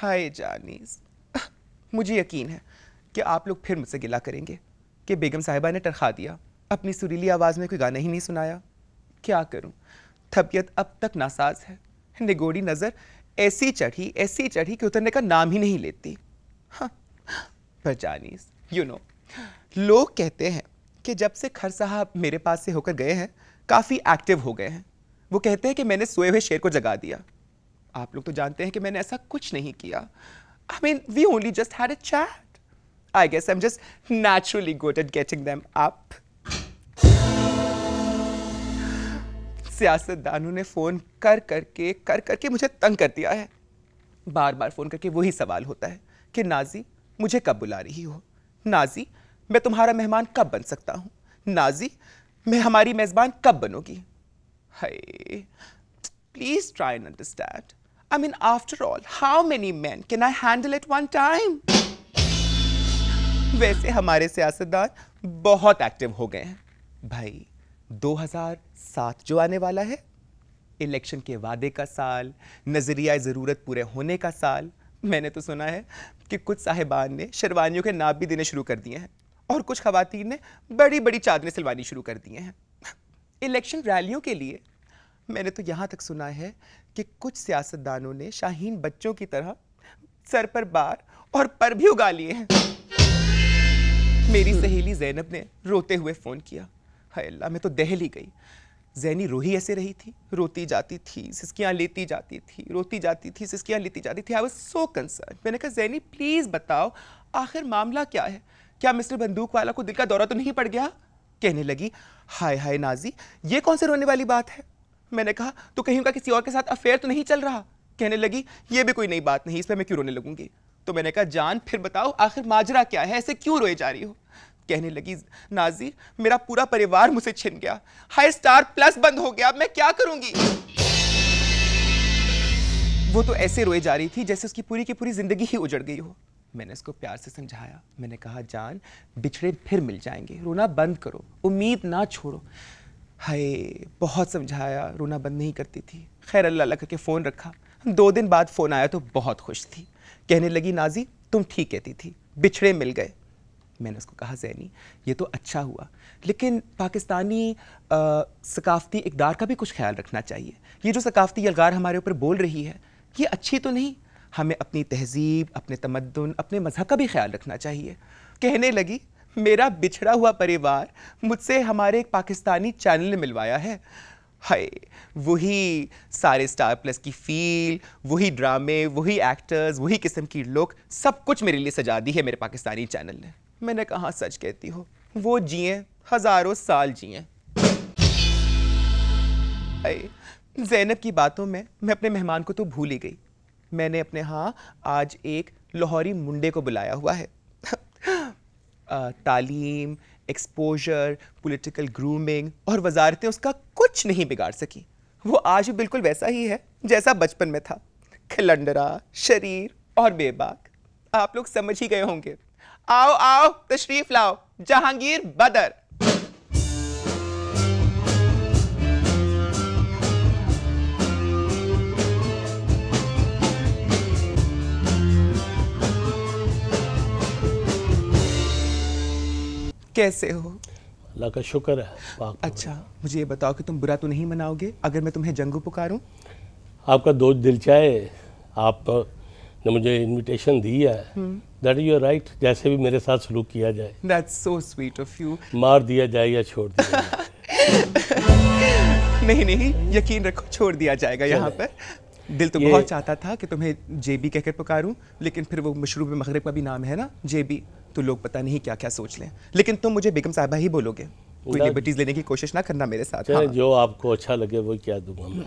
हाय जानीस मुझे यकीन है कि आप लोग फिर मुझसे गिला करेंगे कि बेगम साहिबा ने टरखा दिया अपनी सुरीली आवाज़ में कोई गाना ही नहीं सुनाया क्या करूं? तबीयत अब तक नासाज है निगोड़ी नज़र ऐसी चढ़ी ऐसी चढ़ी कि उतरने का नाम ही नहीं लेती हाँ पर जानीस यू नो लोग कहते हैं कि जब से खर साहब मेरे पास से होकर गए हैं काफ़ी एक्टिव हो गए हैं वो कहते हैं कि मैंने सोए हुए शेर को जगा दिया आप लोग तो जानते हैं कि मैंने ऐसा कुछ नहीं किया I mean we only just had a chat I guess I am just naturally good at getting them up सियासतदानों ने फ़ोन कर करके कर करके मुझे तंग कर दिया है बार बार फ़ोन करके वही सवाल होता है कि नाजी मुझे कब बुला रही हो नाजी मैं तुम्हारा मेहमान कब बन सकता हूँ नाजी मैं हमारी मेज़बान कब बनोगी हाय please try and understand I mean, after all, how many men can I handle at one time? वैसे हमारे सियासतदान बहुत एक्टिव हो गए हैं भाई 2007 जो आने वाला है इलेक्शन के वादे का साल नजरिया ज़रूरत पूरे होने का साल मैंने तो सुना है कि कुछ साहिबान ने शेरवानियों के नाप भी देने शुरू कर दिए हैं और कुछ खवतान ने बड़ी बड़ी चादरें सिलवानी शुरू कर दिए हैं इलेक्शन रैलियों के लिए मैंने तो यहाँ तक सुना है कि कुछ सियासतदानों ने शाहीन बच्चों की तरह सर पर बार और पर भी उगा लिए हैं मेरी हम्म। सहेली जैनब ने रोते हुए फ़ोन किया हाय अल्लाह मैं तो दहली गई जैनी रोही ऐसे रही थी रोती जाती थी सिस्कियाँ लेती जाती थी रोती जाती थी सिस्कियाँ लेती जाती थी आई वॉज सो कंसर्न मैंने कहा जैनी प्लीज़ बताओ आखिर मामला क्या है क्या मिस्टर बंदूक वाला को दिल का दौरा तो नहीं पड़ गया कहने लगी हाय हाय नाजी ये कौन से रोने वाली बात है मैंने कहा तो कहीं उनका किसी और के साथ अफेयर तो नहीं चल रहा कहने लगी ये भी कोई नई बात नहीं इस पर मैं क्यों रोने लगूंगी तो मैंने कहा जान फिर बताओ आखिर माजरा क्या है ऐसे क्यों रोए जा रही हो कहने लगी नाजी मेरा पूरा परिवार मुझसे छिन गया हाई स्टार प्लस बंद हो गया मैं क्या करूंगी वो तो ऐसे रोए जा रही थी जैसे उसकी पूरी की पूरी जिंदगी ही उजड़ गई हो मैंने उसको प्यार से समझाया मैंने कहा जान बिछड़े फिर मिल जाएंगे रोना बंद करो उम्मीद ना छोड़ो हाय बहुत समझाया रोना बंद नहीं करती थी खैर अल्लाह करके फ़ोन रखा दो दिन बाद फ़ोन आया तो बहुत खुश थी कहने लगी नाजी तुम ठीक कहती थी बिछड़े मिल गए मैंने उसको कहा जैनी ये तो अच्छा हुआ लेकिन पाकिस्तानी सकाफ़ती इकदार का भी कुछ ख्याल रखना चाहिए ये जो सकाफ़ती अलगार हमारे ऊपर बोल रही है ये अच्छी तो नहीं हमें अपनी तहजीब अपने तमदन अपने मज़हब का भी ख्याल रखना चाहिए कहने लगी मेरा बिछड़ा हुआ परिवार मुझसे हमारे एक पाकिस्तानी चैनल ने मिलवाया है हाय वही सारे स्टार प्लस की फील वही ड्रामे वही एक्टर्स वही किस्म की लुक सब कुछ मेरे लिए सजा दी है मेरे पाकिस्तानी चैनल ने मैंने कहा सच कहती हो वो जिए हज़ारों साल जिए जैनब की बातों में मैं अपने मेहमान को तो भूल ही गई मैंने अपने हाँ आज एक लाहौरी मुंडे को बुलाया हुआ है तालीम एक्सपोजर पॉलिटिकल ग्रूमिंग और वजारतें उसका कुछ नहीं बिगाड़ सकी वो आज भी बिल्कुल वैसा ही है जैसा बचपन में था खिलंडरा शरीर और बेबाक आप लोग समझ ही गए होंगे आओ आओ तशरीफ लाओ जहांगीर बदर कैसे हो अल्लाह का शुक्र है तो अच्छा मुझे ये बताओ कि तुम बुरा तो नहीं मनाओगे अगर मैं तुम्हें जंगू पुकारूं आपका दो दिल चाहे आप ने मुझे इनविटेशन दी है दैट यू आर राइट जैसे भी मेरे साथ सलूक किया जाए that's so sweet of you मार दिया जाए या छोड़ दिया जाए। नहीं नहीं यकीन रखो छोड़ दिया जाएगा यहाँ पर दिल तो बहुत चाहता था कि तुम्हें जेबी कहकर पुकारूं लेकिन फिर वो मशरूब मगरब का भी नाम है ना जेबी तो लोग पता नहीं क्या क्या सोच लें लेकिन तुम मुझे बेगम साहबा ही बोलोगे कोई तो लिबर्टीज लेने की कोशिश ना करना मेरे साथ हाँ। जो आपको अच्छा लगे वो क्या दूंगा मैं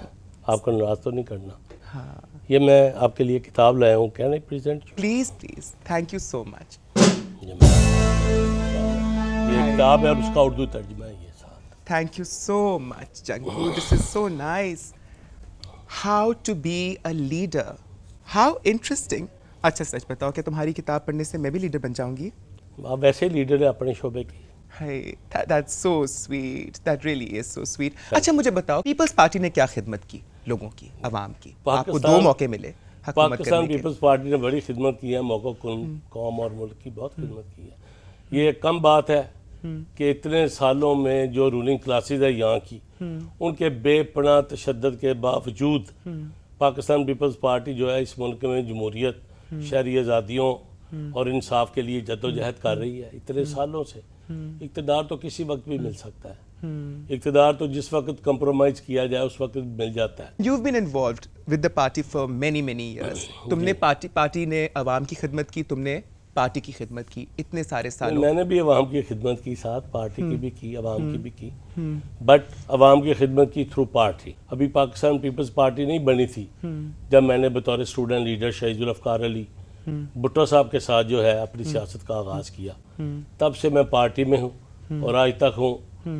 आपको नाराज तो नहीं करना हाँ ये मैं आपके लिए किताब लाया हूँ can I present please please thank you so much ये किताब है और उसका उर्दू तर्जमा है ये साथ thank you so much Jangu this is so nice how to be a leader how interesting अच्छा सच बताओ कि तुम्हारी किताब पढ़ने से मैं भी लीडर बन जाऊंगी आप हाँ, वैसे लीडर है अपने शोबे की that's so sweet that really is so sweet अच्छा मुझे बताओ पीपल्स पार्टी ने क्या खिदमत की लोगों की आवाम की आपको दो मौके मिले पाकिस्तान पीपल्स पार्टी ने बड़ी खिदमत की है मौकों हम्म। कौम और मुल्क की बहुत हम्म। खिदमत की है ये कम बात है कि इतने सालों में जो रूलिंग क्लासेज है यहाँ की उनके बेपना तशद के बावजूद पाकिस्तान पीपल्स पार्टी जो है इस मुल्क में जमहूरियत शहरी आज़ादियों और इंसाफ के लिए जदोजहद कर रही है इतने सालों से इकतदार तो किसी वक्त भी मिल सकता है इकतदार तो जिस वक्त कम्प्रोमाइज किया जाए उस वक्त मिल जाता है you been involved with the party for many many years तुमने पार्टी पार्टी ने आवाम की खिदमत की तुमने पार्टी की खिदमत की इतने सारे साल मैंने भी अवाम की खिदमत की साथ पार्टी की हम्म। भी की अवाम की हम्म। भी की बट हम्म। अवाम की खिदमत की थ्रू पार्टी अभी पाकिस्तान पीपल्स पार्टी नहीं बनी थी जब मैंने बतौर स्टूडेंट लीडर शहीदुल अफकार अली भुट्टो साहब के साथ जो है अपनी सियासत का आगाज किया तब से मैं पार्टी में हूँ और आज तक हूँ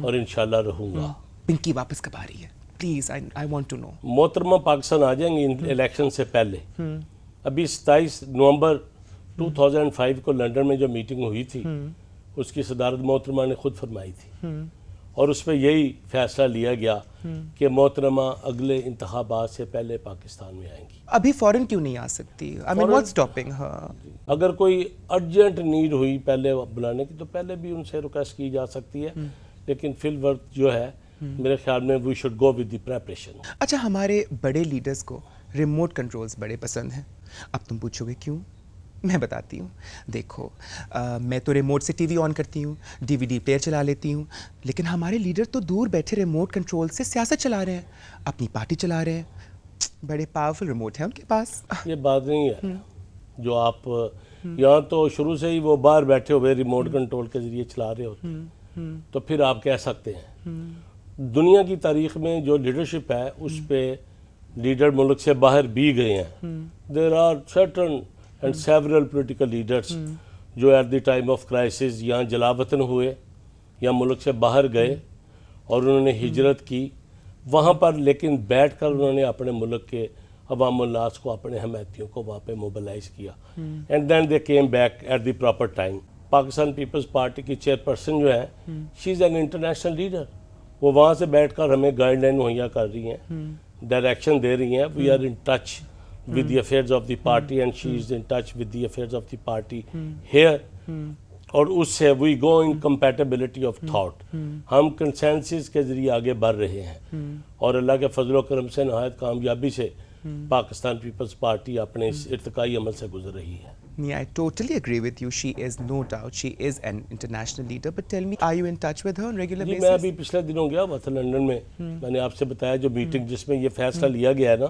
और इन रहूंगा हाँ, पिंकी वापस कब आ रही है please I I to know मोहतरमा पाकिस्तान आ जाएंगे इलेक्शन से पहले अभी सताईस नवंबर 2005 को लंदन में जो मीटिंग हुई थी हम्म। उसकी सदारत मोहतरमा ने खुद फरमाई थी हम्म। और उस पर यही फैसला लिया गया हम्म। कि मोहतरमा अगले इंतबात से पहले पाकिस्तान में आएंगी अभी फॉरेन क्यों नहीं आ सकती I mean, what's stopping her? अगर कोई अर्जेंट नीड हुई पहले बुलाने की तो पहले भी उनसे रिक्वेस्ट की जा सकती है लेकिन फिल वर्क जो है मेरे ख्याल में we should go with preparation अच्छा हमारे बड़े लीडर्स को रिमोट कंट्रोल्स बड़े पसंद हैं अब तुम पूछोगे क्यों मैं बताती हूँ देखो आ, मैं तो रिमोट से टीवी ऑन करती हूँ डीवीडी प्लेयर चला लेती हूँ लेकिन हमारे लीडर तो दूर बैठे रिमोट कंट्रोल से सियासत चला रहे हैं अपनी पार्टी चला रहे हैं बड़े पावरफुल रिमोट हैं उनके पास ये बात नहीं है हम्म। जो आप हम्म। यहाँ तो शुरू से ही वो बाहर बैठे हुए रिमोट हम्म। कंट्रोल के जरिए चला रहे होते तो फिर आप कह सकते हैं दुनिया की तारीख में जो लीडरशिप है उस पर लीडर मुल्क से बाहर भी गए हैं there are certain and several political leaders जो at the time of crisis यहाँ जलावतन हुए या मुल्क से बाहर गए hmm. और उन्होंने hmm. हिजरत की वहाँ पर लेकिन बैठ कर उन्होंने अपने मुल्क के अवामोल्लास को अपने हमायतियों को वहाँ पे मोबालाइज किया and then they came back at the proper time Pakistan peoples party की चेयरपर्सन जो है she is an international leader वो वहाँ से बैठ कर हमें गाइडलाइन मुहैया कर रही हैं डायरेक्शन hmm. दे रही हैं we are in touch with the affairs of the party and she is in touch with the affairs of the party here और उससे we go in compatibility of thought हम कंसेंसिस के जरिए आगे बढ़ रहे हैं और अल्लाह के फजल करम से नहायत कामयाबी से पाकिस्तान पीपल्स पार्टी अपने इस इरतकाई अमल से गुजर रही है Yeah, I totally agree with you. She is no doubt. She is an international leader. But tell me, are you in touch with her on regular basis? मैं अभी पिछले दिनों गया हुआ था लंदन में मैंने आपसे बताया जो मीटिंग जिसमें ये फैसला लिया गया ना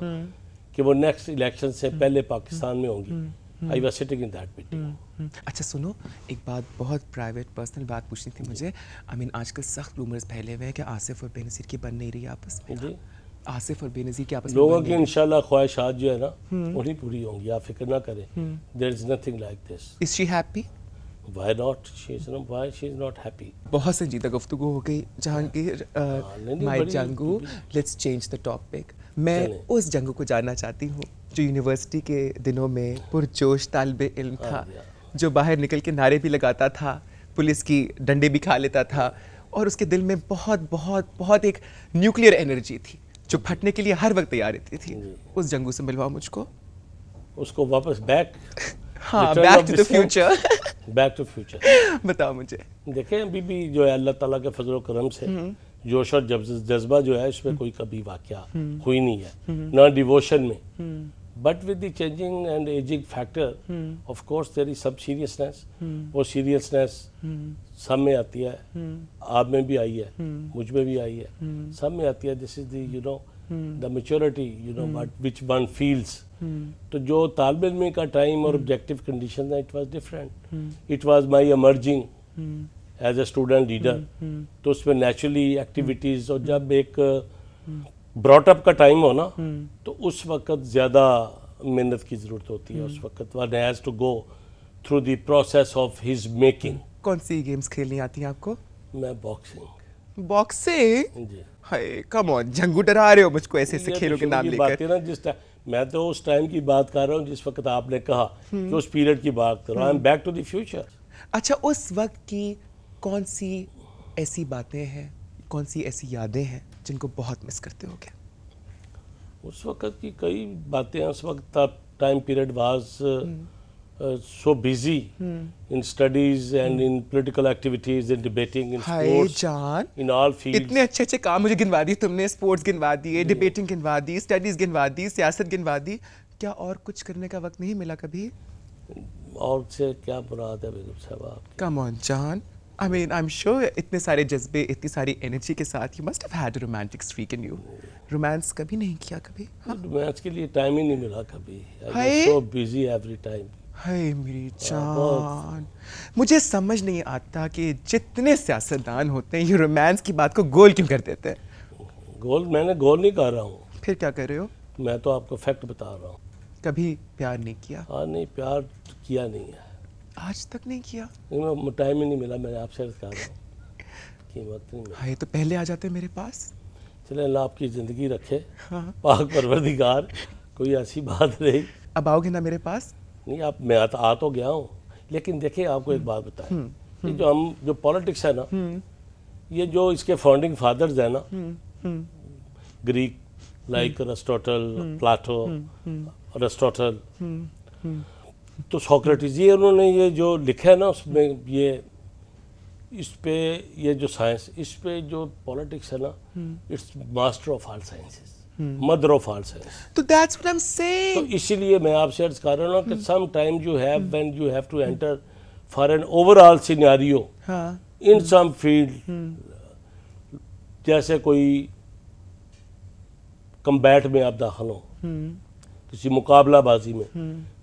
कि वो नेक्स्ट इलेक्शन से हम्म। पहले पाकिस्तान में होंगी I was sitting in that meeting अच्छा सुनो एक बात बहुत प्राइवेट पर्सनल बात पूछनी थी मुझे आई मीन आजकल सख्त रूमर्स फैले हुए हैं कि आसिफ और बेनजीर की बन नहीं रही आपस में जी आसिफ और बेनजीर की आपस लोगों की इंशाल्लाह ख्वाहिशात जो है ना हम्म। वही पूरी होंगी आप फिक्र ना करें there is nothing like this is she happy why not she is not why she is not happy बहुत संजीदा गुफ्तगू हो गई Jahangir my Jangu let's change the topic मैं उस जंग को जानना चाहती हूँ जो यूनिवर्सिटी के दिनों में पुरजोश तालब इल्म था हाँ, जो बाहर निकल के नारे भी लगाता था पुलिस की डंडे भी खा लेता था और उसके दिल में बहुत बहुत बहुत एक न्यूक्लियर एनर्जी थी जो फटने के लिए हर वक्त तैयार रहती थी उस जंगू से मिलवाओ मुझको उसको वापस बैक हाँ back to the future back to future बताओ मुझे देखें अभी भी जो है अल्लाह ताला के फजल करम से हम्म। जोश और जज्बा जो है इसमें हम्म। कोई कभी वाक्य हम्म। हुई नहीं है ना हम्म। डिवोशन में but with changing and ageing factor of course there is सब सीरियसनेस वो सीरियसनेस सब में आती है आप में भी आई है मुझ में भी आई है सब में आती है this is to you know the maturity you know but which one feels तो जो तालब इलमी का टाइम और ऑब्जेक्टिव कंडीशन है it was different it was my emerging age a student leader तो उसमें नेचुरली एक्टिविटीज़ और hmm. जब एक ब्रॉटअप hmm. uh, का टाइम हो ना hmm. तो उस वक्त ज़्यादा मेहनत की ज़रूरत होती है उस वक्त one has to go through the process of his making कौन सी गेम्स खेलनी आती हैं आपको मैं बॉक्सिंग बॉक्सिंग जी हाय कम ऑन जंगू डरा रहे हो मुझको ऐसे ऐसे खेलों के नाम लेकर ना जिस टाइम मैं तो उस टाइम की बात कर रहा हूँ जिस वक्त आपने कहा कि उस पीरियड की बात कर रहा हूँ I am back to the future अच्छा उस वक्त की कौन सी ऐसी बातें हैं कौन सी ऐसी यादें हैं जिनको बहुत मिस करते हो क्या उस वक्त की कई बातें उस वक्त time period was so busy in studies and in political activities in debating in sports जान इन ऑल फील्ड इतने अच्छे अच्छे काम मुझे गिनवा दिए तुमने स्पोर्ट्स गिनवा दिए डिबेटिंग गिनवा दी स्टडीज हम्म। गिनवा दी सियासत गिनवा दी क्या और कुछ करने का वक्त नहीं मिला कभी और से क्या मुराद है बेगम साहब आप कम ऑन जान I mean, I'm sure इतने सारे जज्बे इतनी सारी एनर्जी के साथ you must have had a romantic streak in romance कभी नहीं किया कभी रोमांस हाँ। के लिए टाइम ही नहीं मिला कभी I so busy every time हाय मेरी हाँ, जान मुझे समझ नहीं आता कि जितने सियासतदान होते हैं ये रोमांस की बात को गोल क्यों कर देते हैं गोल मैंने गोल नहीं कर रहा हूँ फिर क्या कर रहे हो मैं तो आपको फैक्ट बता रहा हूँ कभी प्यार नहीं किया हाँ नहीं प्यार किया नहीं है आज तक नहीं किया नहीं टाइम ही नहीं मिला मैंने आपसे कहा कि वक्त नहीं मिला हाँ ये तो पहले आ जाते मेरे पास चले अल्लाह आपकी ज़िंदगी रखे हाँ पाक परवरदिगार कोई ऐसी बात नहीं अब आओगे ना मेरे पास नहीं आप मैं आ, तो आ तो गया हूँ लेकिन देखिए आपको एक बात बताएं हम्म, हम्म। जो हम जो पॉलिटिक्स है ना हम्म। ये जो इसके फाउंडिंग फादर्स है ना Greek like Aristotle Plato Aristotle तो सोक्रेटिस ये उन्होंने ये जो लिखा है ना उसमें ये इस पे ये जो साइंस इस पे जो पॉलिटिक्स है ना hmm. It's master of all sciences hmm. Mother of all science तो that's what I am saying तो इसीलिए मैं आपसे अर्ज कर रहा हूं कि some time you have when you have to enter for an overall scenario हां इन सम फील्ड जैसे कोई कंबैट में आप दाखिल हो हम्म। किसी मुकाबलाबाजी में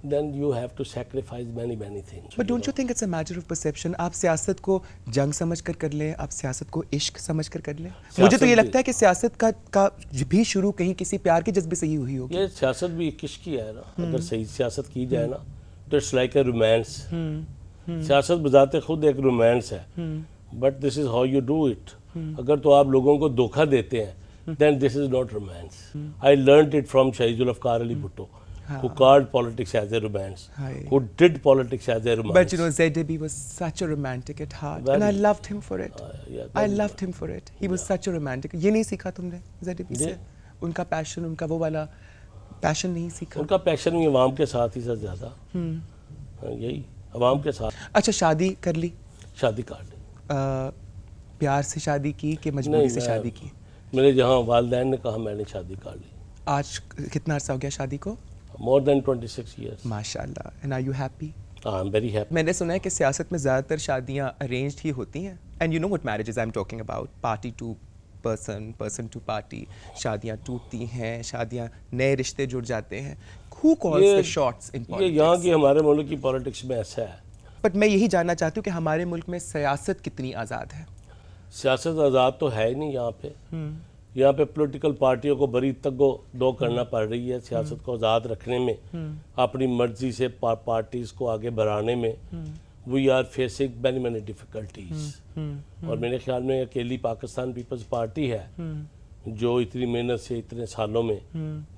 then you have to sacrifice many many things. But don't you, know? you think it's a matter of perception? आप सियासत को जंग समझ कर कर लें आप सियासत को इश्क समझ कर कर लें मुझे तो ये लगता है कि सियासत का का भी शुरू कहीं किसी प्यार के जज्बे से ही हुई होगी ये सियासत भी किश्क की है ना हम्म। अगर सही सियासत की जाए ना तो इट्स लाइक ए रोमांस सियासत बजाते खुद एक रोमांस है but this is how you do it अगर तो आप लोगों को धोखा देते हैं then this is not romance I learn it from शाहिजुल अफकार Ali Bhutto who called politics as a romance, Hai. who did politics as a romance. But you know, ZDB was such a romantic at heart, very, and I loved him for it. Uh, yeah, I loved him for it. He yeah. was such a romantic. ये नहीं सीखा तुमने ZDB से? उनका passion, उनका वो वाला passion नहीं सीखा? उनका passion भी अवाम के साथ ही सर ज़्यादा. यही अवाम के साथ. अच्छा शादी कर ली? शादी कर ली. प्यार से शादी की कि मजबूरी से शादी की? मेरे जहाँ वालदेन ने कहा मैंने शादी कर ली आज कितना अर्सा हो गया शादी को more than twenty six years माशा and are you happy I am very happy मैंने सुना है कि सियासत में ज़्यादातर शादियाँ अरेंज ही होती हैं and you know what marriage I am talking about party to person person to party शादियाँ टूटती हैं शादियाँ नए रिश्ते जुड़ जाते हैं यहाँ की हमारे मुल्क की पॉलिटिक्स में ऐसा है बट मैं यही जानना चाहती हूँ कि हमारे मुल्क में सियासत कितनी आज़ाद है सियासत आज़ाद तो है ही नहीं यहाँ पे हम्म। यहाँ पे पॉलिटिकल पार्टियों को बड़ी तगो दो करना पड़ रही है सियासत को आज़ाद रखने में अपनी मर्जी से पा, पार्टीज को आगे बढ़ाने में we are facing many many difficulties और मेरे ख्याल में अकेली पाकिस्तान पीपल्स पार्टी है जो इतनी मेहनत से इतने सालों में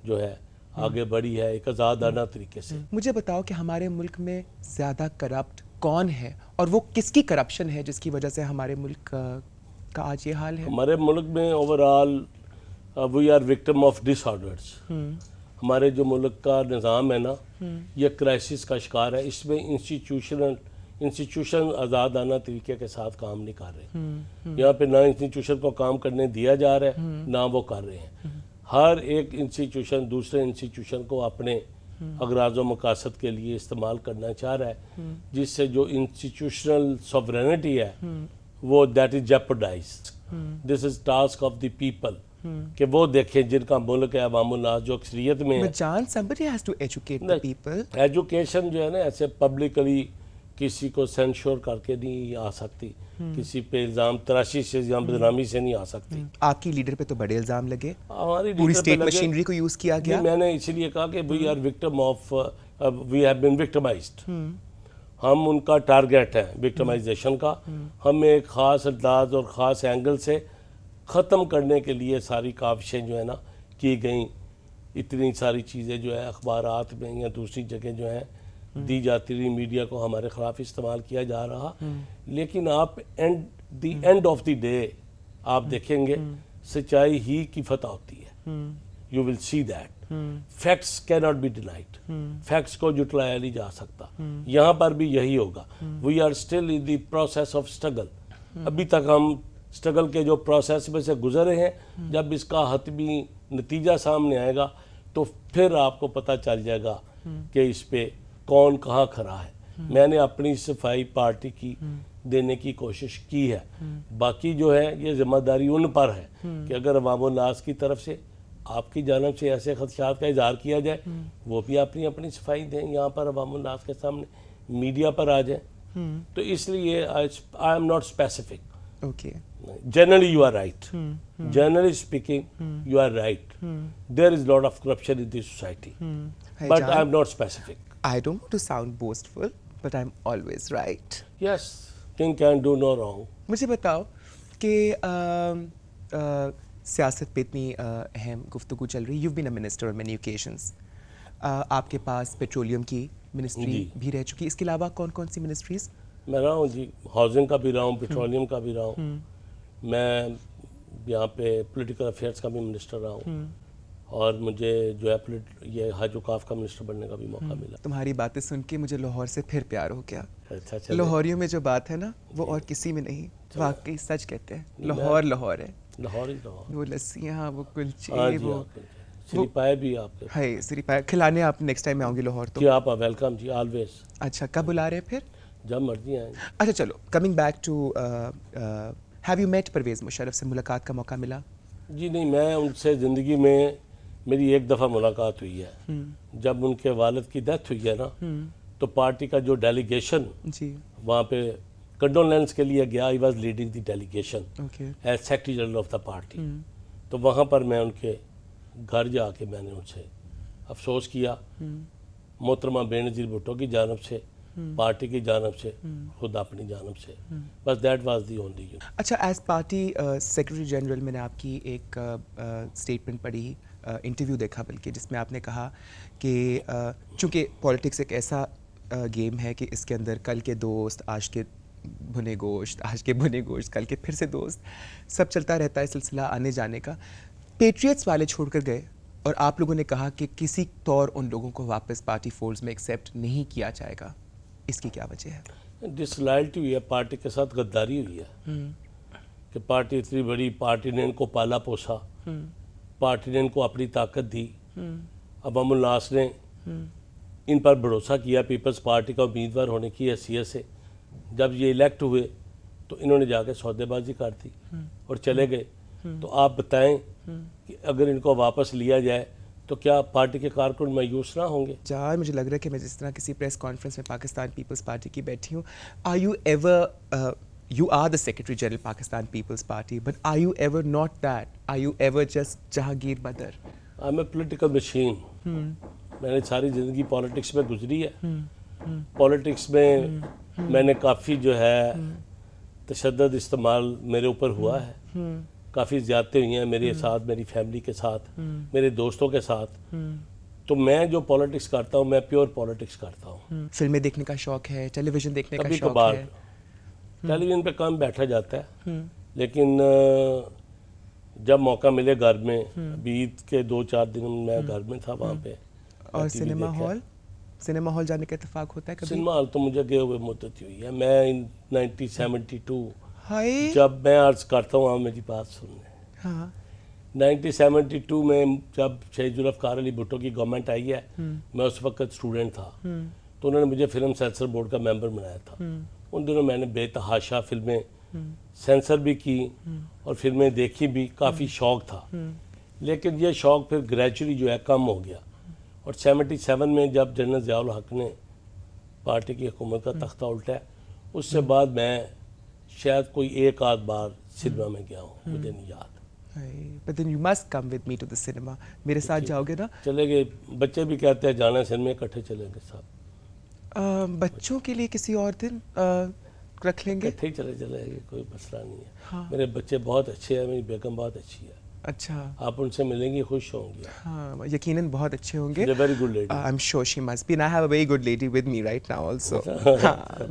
जो है आगे बढ़ी है एक आज़ादाना तरीके से मुझे बताओ कि हमारे मुल्क में ज़्यादा करप्ट कौन है और वो किसकी करप्शन है जिसकी वजह से हमारे मुल्क का आज ये हाल है हमारे मुल्क में overall we are victim of disorders हमारे जो मुल्क का निज़ाम है ना हम्म। ये क्राइसिस का शिकार है इसमें इंस्टीट्यूशनल इंस्टीट्यूशन आज़ादाना तरीके के साथ काम नहीं कर रहे हम्म, हम्म। यहाँ पे ना इंस्टीट्यूशन को काम करने दिया जा रहा है ना वो कर रहे हैं हर एक इंस्टीट्यूशन दूसरे इंस्टीट्यूशन को अपने अगराज व मकासद के लिए इस्तेमाल करना चाह रहा है जिससे जो इंस्टीट्यूशनल सॉवरेनिटी है वो that is jeopardize this is task of the people कि वो देखें जिनका मुल्क है अवामुलनास जो अक्सरियत में है एजुकेशन जो है ना ऐसे पब्लिकली किसी को सेंशोर करके नहीं आ सकती किसी पे इल्ज़ाम तराशी से या बदनामी से नहीं आ सकती hmm. आपकी लीडर पे तो बड़े इल्ज़ाम लगे हमारी पूरी स्टेट मशीनरी को यूज़ किया गया मैंने इसलिए कहा कि we are victim of we have been victimized हम उनका टारगेट हैं विक्टमाइजेशन का हम्म, हम्म। हम एक ख़ास अंदाज और ख़ास एंगल से ख़त्म करने के लिए सारी काविशें जो है ना की गई इतनी सारी चीज़ें जो है अखबार में या दूसरी जगह जो हैं हम्म। दी जाती रही मीडिया को हमारे ख़िलाफ़ इस्तेमाल किया जा रहा लेकिन आप and the end of the day आप देखेंगे सच्चाई ही की फतह होती है you will see that facts can not be denied facts को जुटलाया नहीं जा सकता hmm. यहाँ पर भी यही होगा we are still in the process of struggle अभी तक हम स्ट्रगल के जो प्रोसेस में से गुजरे हैं hmm. जब इसका हतमी नतीजा सामने आएगा तो फिर आपको पता चल जाएगा hmm. कि इस पर कौन कहाँ खड़ा है मैंने अपनी सफाई पार्टी की देने की कोशिश की है बाकी जो है ये जिम्मेदारी उन पर है कि अगर वामो की तरफ से आपकी जानब से ऐसे खदशात का इजहार किया जाए वो भी अपनी अपनी सफाई दें यहाँ पर अवामनास के सामने मीडिया पर आ जाए हम्म। तो इसलिए I am not specific generally you are right generally speaking you are right there is lot of corruption in this society but I am not specific I don't sound boastful but I am always right yes king can do no wrong मुझे बताओ कि सियासत पे इतनी अहम गुफ्तु चल रही you been a minister on many occasions आपके पास पेट्रोलियम की मिनिस्ट्री भी रह चुकी इसके अलावा कौन कौन सी मिनिस्ट्रीज मैं रहा हूँ जी हाउसिंग का भी रहा हूँ पेट्रोलियम हम्म। का भी रहा हूँ हम्म। मैं यहाँ पे पॉलिटिकल अफेयर्स का भी मिनिस्टर रहा हूँ हम्म। और मुझे जो है ये हज हाजोकाफ का मिनिस्टर बनने का भी मौका मिला तुम्हारी बातें सुन के मुझे लाहौर से फिर प्यार हो गया अच्छा लाहौरियों में जो बात है ना वो और किसी में नहीं वाकई सच कहते हैं लाहौर लाहौर है लाहौर ही वो कुलचे वो हाँ सिरिपाए भी आपके सिरिपाए खिलाने आप नेक्स्ट टाइम लाहौर तो जी आप वेलकम जी ऑलवेज अच्छा कब बुला रहे हैं फिर जब मर्जी आए अच्छा चलो coming back to have you met Pervez से मुलाकात का मौका मिला जी नहीं मैं उनसे ज़िंदगी में मेरी एक दफ़ा मुलाकात हुई है हम्म। जब उनके वालद की डेथ हुई है ना हम्म। तो पार्टी का जो डेलीगेशन वहाँ पे कंडोलेंस के लिए गया I was leading the delegation as secretary general of the party तो वहाँ पर मैं उनके घर जाके मैंने उनसे अफसोस किया hmm. मोहतरमा बेनजीर भुट्टो की जानब से hmm. पार्टी की जानब से hmm. खुद अपनी जानब से बस that was the only you अच्छा एज पार्टी सेक्रेटरी जनरल मैंने आपकी एक स्टेटमेंट uh, uh पढ़ी इंटरव्यू uh, देखा बल्कि जिसमें आपने कहा कि uh, चूँकि पॉलिटिक्स एक ऐसा गेम uh, है कि इसके अंदर कल के दोस्त आज के भुने गोश्त आज के भुने गोश्त कल के फिर से दोस्त सब चलता रहता है सिलसिला आने जाने का पेट्रियट्स वाले छोड़कर गए और आप लोगों ने कहा कि किसी तौर उन लोगों को वापस पार्टी फोर्स में एक्सेप्ट नहीं किया जाएगा इसकी क्या वजह है डिसलॉयल्टी हुई है पार्टी के साथ गद्दारी हुई है हम्म। कि पार्टी इतनी बड़ी पार्टी ने इनको पाला पोसा पार्टी हम्म। ने इनको अपनी ताकत दी हम्म। अवामुलनास ने इन पर भरोसा किया पीपल्स पार्टी का उम्मीदवार होने की हैसियत से जब ये इलेक्ट हुए तो इन्होंने जाके सौदेबाजी कर दी हम्म। और चले गए हम्म। तो आप बताएं हम्म। कि अगर इनको वापस लिया जाए तो क्या पार्टी के कारकुन मायूस ना होंगे चार मुझे लग रहा है कि मैं जिस तरह किसी प्रेस कॉन्फ्रेंस में पाकिस्तान पीपल्स पार्टी की बैठी हूँ are you ever you are the secretary general Pakistan peoples Party but I you ever not that Are you ever just Jahangir Badar I am a political machine मैंने सारी ज़िंदगी पॉलिटिक्स में गुजरी है पॉलिटिक्स में hmm. हम्म। मैंने काफ़ी जो है तशद इस्तेमाल मेरे ऊपर हुआ हम्म। है हम्म। काफ़ी ज्यादा हुई हैं मेरे साथ मेरी फैमिली के साथ मेरे दोस्तों के साथ तो मैं जो पॉलिटिक्स करता हूँ मैं प्योर पॉलिटिक्स करता हूँ फिल्में देखने का शौक है टेलीविजन देखने का तो शौक है टेलीविजन पे काम बैठा जाता है लेकिन जब मौका मिले घर में बीत के दो चार दिन मैं घर में था वहाँ पे और सिनेमा हॉल सिनेमा हॉल जाने का इतफाक होता है कभी सिनेमा हॉल तो मुझे गए हुए मुद्दत हुई है मैं इन नाइनटीन सेवेंटी टू जब मैं अर्ज करता हूँ मेरी बात सुनने हाँ 1972 में जब शहीद जुल्फकार अली भुट्टो की गवर्नमेंट आई है हम्म। मैं उस वक्त स्टूडेंट था हम्म। तो उन्होंने मुझे फिल्म सेंसर बोर्ड का मेंबर बनाया था हम्म। उन दिनों मैंने बेतहाशा फिल्में सेंसर भी की और फिल्में देखी भी काफ़ी शौक था लेकिन यह शौक फिर ग्रेजुअली जो है कम हो गया और सेवेंटी सेवन में जब जनरल जयाल हक ने पार्टी की हुकूमत का तख्ता उल्टा उससे हम्म। बाद मैं शायद कोई एक आध बार सिनेमा में गया हूँ हम्म। मुझे नहीं याद But then you must come with me to the cinema. मेरे साथ जाओगे ना चले गए बच्चे भी कहते हैं जाना सिनेमा इकट्ठे चलेंगे साथ बच्चों के लिए किसी और दिन रख लेंगे ही चले चलेंगे कोई मसला नहीं है हाँ। मेरे बच्चे बहुत अच्छे हैं मेरी बेगम बहुत अच्छी है अच्छा आप उनसे मिलेंगी खुश होंगे हाँ यकीनन बहुत अच्छे होंगे very good lady I am sure she must be I have a very good lady with me right now also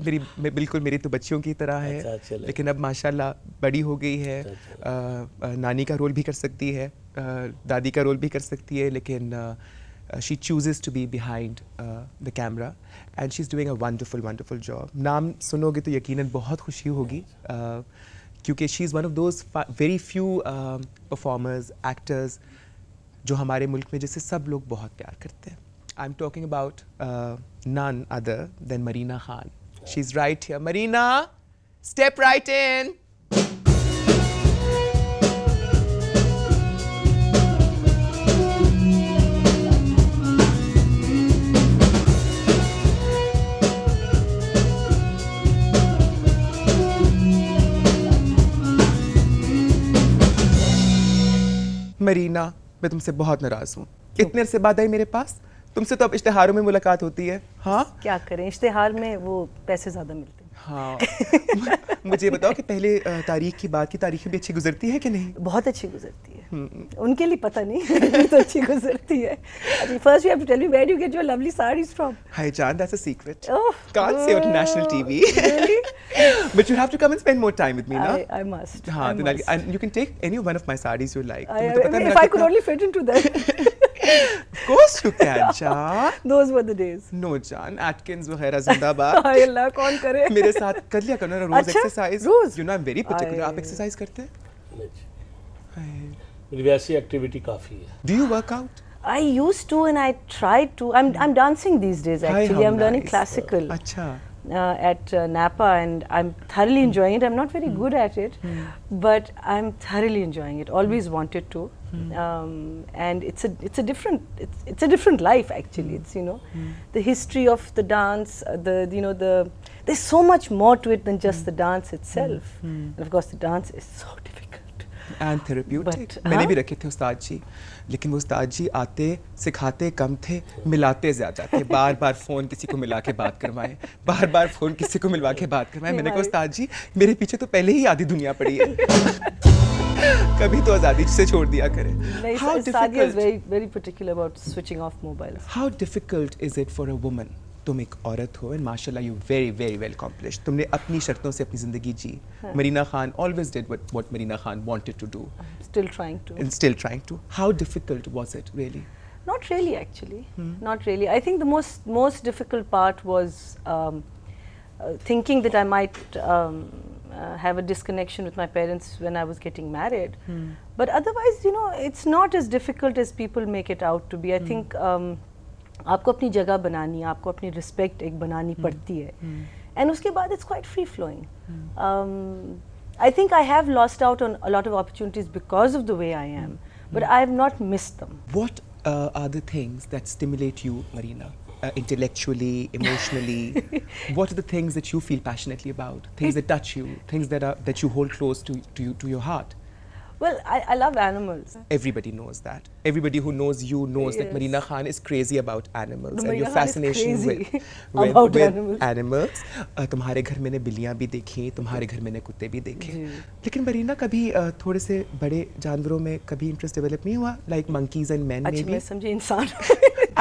मेरी मैं बिल्कुल मेरी तो बच्चियों की तरह है अच्छा, लेकिन अब माशाल्लाह बड़ी हो गई है अच्छा, आ, अच्छा uh, uh, नानी का रोल भी कर सकती है आ, uh, दादी का रोल भी कर सकती है लेकिन she chooses to be behind the camera and she is doing a wonderful wonderful job नाम सुनोगे तो yakinan बहुत खुशी होगी uh, क्योंकि she is one of those very few performers actors जो हमारे मुल्क में जिससे सब लोग बहुत प्यार करते हैं I am talking about none other than Marina Khan she is right here Marina step right in Marina मैं तुमसे बहुत नाराज हूँ कितने अरसे बाद आई मेरे पास तुमसे तो अब इश्तेहारों में मुलाकात होती है हाँ क्या करें इश्तेहार में वो पैसे ज़्यादा मिलते हाँ मुझे बताओ कि पहले तारीख की बात की तारीखें भी अच्छी गुजरती है कि नहीं बहुत अच्छी गुजरती है हम्म। उनके लिए पता नहीं तो अच्छी गुजरती है first you have to tell me where you get your lovely saris from hi जान that's a secret can't say on national TV but you have to come and spend more time with me ना I must हां then you can take any one of my saris you like if I could only fit into that of course you can, Jaan. Those were the days. No, Jaan. Atkins वगैरह जिंदाबाद. हाय अल्लाह कौन करे. मेरे साथ कर लिया करो ना रोज एक्सरसाइज. रोज. You know I'm very particular. आप एक्सरसाइज करते हैं? नहीं. मेरी वैसी एक्टिविटी काफी है. Do you work out? I used to and I tried to. I'm I'm dancing these days actually. Hi, I'm nice. learning classical. Achha. Uh, at uh, Napa and I'm thoroughly enjoying it. I'm not very good at it, mm. but I'm thoroughly enjoying it. Always wanted to. Mm. Um, and it's a it's a different it's, it's a different life actually. It's you know mm. the history of the dance, uh, the you know the there's so much more to it than just mm. the dance itself. And of course, the dance is so difficult. And therapeutic मैंने हाँ? भी रखे थे उस्ताद जी लेकिन वो उस्ताद जी आते सिखाते कम थे मिलाते ज़्यादा थे बार बार फ़ोन किसी को मिला के बात करवाएं बार बार फ़ोन किसी को मिलवा के बात करवाएं मैंने कहा उस्ताद जी मेरे पीछे तो पहले ही आधी दुनिया पड़ी है कभी तो आज़ादी से छोड़ दिया करें how difficult very particular about switching off mobile how difficult is it for a woman तुम एक औरत हो एंड माशाल्लाह you very very well accomplish तुमने अपनी शर्तों से अपनी ज़िंदगी जी Marina Khan always did what what Marina Khan wanted to do still trying to still trying to how difficult was it really Not really, actually. Hmm. Not really. I think the most most difficult part was um, uh, thinking that I might um, uh, have a disconnection with my parents when I was getting married. Hmm. But otherwise, you know, it's not as difficult as people make it out to be. I hmm. think um, आपको अपनी जगह बनानी आपको अपनी respect एक बनानी hmm. पड़ती है एंड hmm. उसके बाद it's quite free flowing I think I have lost out on a lot of opportunities because of the way I am but I have not miss them what are the things that stimulate you Marina Uh, intellectually, emotionally? what are the things that you feel passionately about? Things that touch you, things that are that you hold close to to, you, to your heart? Well, I, I love animals. Everybody knows that. Everybody who knows you knows yes. that Marina Khan is crazy about animals no, and your fascination is with, with, about with animals. animals. Uh, तुम्हारे घर मैंने बिल्लियाँ भी देखी तुम्हारे घर मैंने कुत्ते भी देखे लेकिन मरीना कभी uh, थोड़े से बड़े जानवरों में कभी इंटरेस्ट डेवलप नहीं हुआ लाइक मंकीज एंड मैन अच्छा मैं समझी इंसान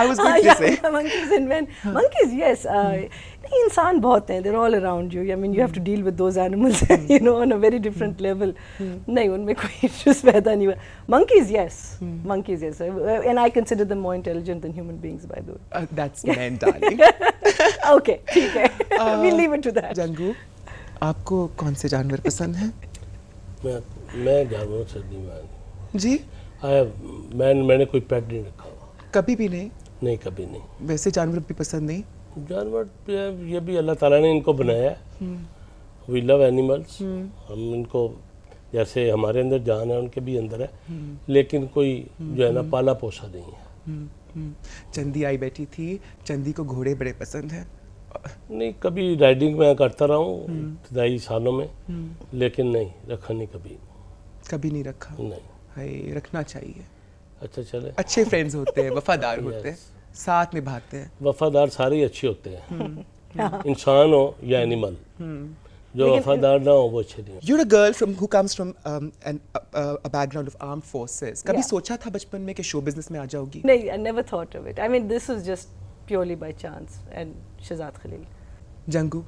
I was going to say. monkeys and men. Monkeys, yes. Uh, नहीं इंसान बहुत हैं there all around you I mean you have to deal with those animals you know on a very different level नहीं उनमें कोई issues पैदा नहीं हुआ monkeys yes monkeys yes and I consider them more intelligent than human beings by the way that's men darling okay ठीक है we leave it to that Jangu आपको कौन से जानवर पसंद हैं मैं मैं जानवरों से दीवान जी आई मैं मैंने कोई पेट नहीं रखा कभी भी नहीं नहीं कभी नहीं वैसे जानवर भी पसंद नहीं जानवर ये भी अल्लाह ताला ने इनको बनाया है वी लव एनिमल्स हम इनको जैसे हमारे अंदर जान है उनके भी अंदर है हम्म। लेकिन कोई हम्म। जो है ना हम्म। पाला पोसा नहीं है चंदी आई बैठी थी चंदी को घोड़े बड़े पसंद हैं नहीं कभी राइडिंग मैं करता रहा हूँ इब्तदाई सालों में लेकिन नहीं रखा नहीं कभी कभी नहीं रखा नहीं रखना चाहिए अच्छा चले अच्छे फ्रेंड्स होते हैं वफादार होते हैं साथ निभाते हैं वफादार सारे ही अच्छे होते हैं हम्म। हाँ। इंसान हो या एनिमल हम्म। जो वफादार ना हो वो अच्छे नहीं you are a girl from who comes from an a background of arm forces कभी सोचा था बचपन में कि शो बिजनेस में आ जाओगी नहीं I never thought of it I mean this is just purely by chance and Shahzad Khalil Jangu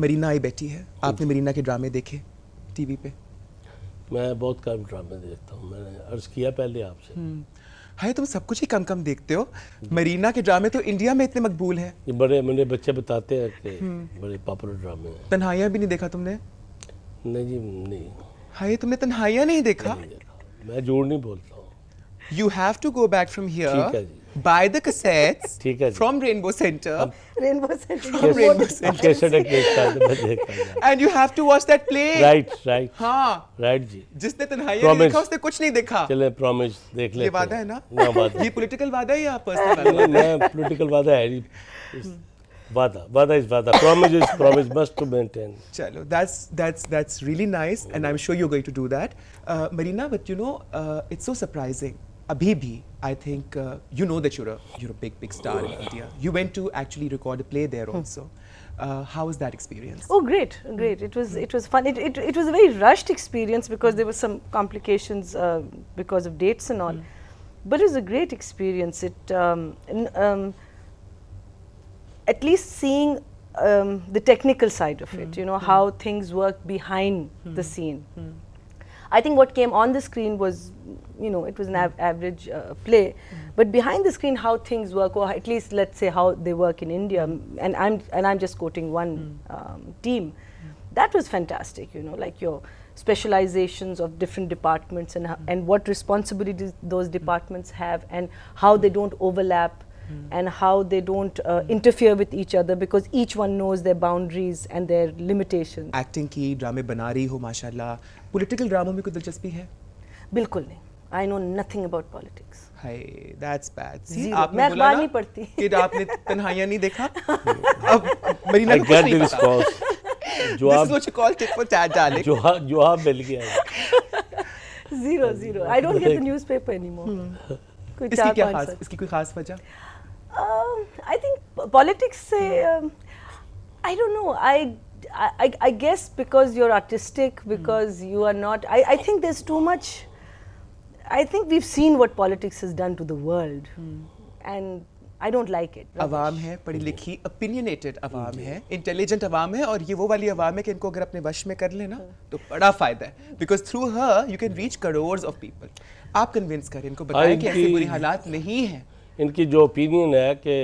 Marina I बैठी है आपने मरीना के ड्रामे देखे टीवी पे मैं बहुत कम ड्रामे देखता हूँ मैंने अर्ज किया पहले आपसे हम्म। हाय तुम सब कुछ ही कम कम देखते हो मरीना के ड्रामे तो इंडिया में इतने मकबूल हैं ये बड़े मुझे बच्चे बताते हैं कि बड़े पॉपुलर ड्रामे हैं तन्हाइयाँ भी नहीं देखा तुमने नहीं जी नहीं हाय तुमने तन्हाइयाँ नहीं देखा मैं जोड़ नहीं बोलता हूँ you have to go back from here buy the cassettes from Rainbow Center. Rainbow Center. From Rainbow Center. And you have to watch that play. Right, right. हाँ. Right जी. जिसने तन्हाई में देखा उसने कुछ नहीं देखा. चले promise देख लेते. ये वादा है ना? ना वादा. ये political वादा है या personal वादा? नहीं political वादा है. Vada. Vada is Vada. Promise is promise. Must to maintain. Chalo. That's that's that's really nice, and I'm sure you're going to do that, uh, Marina. But you know, uh, it's so surprising Abhi Bhi, I think uh, you know that you're a, you're a big, big star in India. You went to actually record a play there hmm. also. Uh, how was that experience? Oh, great, great. It was, it was fun. It, it, it was a very rushed experience because there were some complications uh, because of dates and all. Mm. But it was a great experience. It, um, um, at least seeing um, the technical side of mm. it, hmm. you know, mm. how things work behind hmm. the scene. I think what came on the screen was you know, it was an av average uh, play. Mm. But behind the screen, how things work, or at least let's say how they work in India, and I'm and I'm just quoting one mm. um, team. Mm. That was fantastic, you know, like your specializations of different departments and hmm. and what responsibilities those departments have, and how they don't overlap. Hmm. And how they don't uh, hmm. interfere with each other because each one knows their boundaries and their limitations. Acting ki drama banari ho, Mashaallah. Political drama mein में कोई hai? Bilkul बिल्कुल I know nothing about politics. Hey, that's bad. See, you didn't read it. You didn't see it. I get the response. This is what you call tip for tat, darling. Johab mil gaya. Zero, zero. I don't get the newspaper anymore. Iski kya khas? Iski koi khas wajah? I think politics se... Um, I don't know. I... I, I guess because you're artistic, because mm. you are not. I, I think there's too much I think we've seen what politics has done to the world, hmm. and I don't like it अवाम है पढ़ी लिखी opinionated अवाम है intelligent अवाम है और ये वो वाली अवाम है कि इनको अगर अपने वश में कर लेना हाँ। तो बड़ा फायदा है because through here you can reach crore of people आप कन्विंस करें इनको बताएं कि ऐसे बुरी हालात नहीं हैं इनकी जो ओपिनियन है कि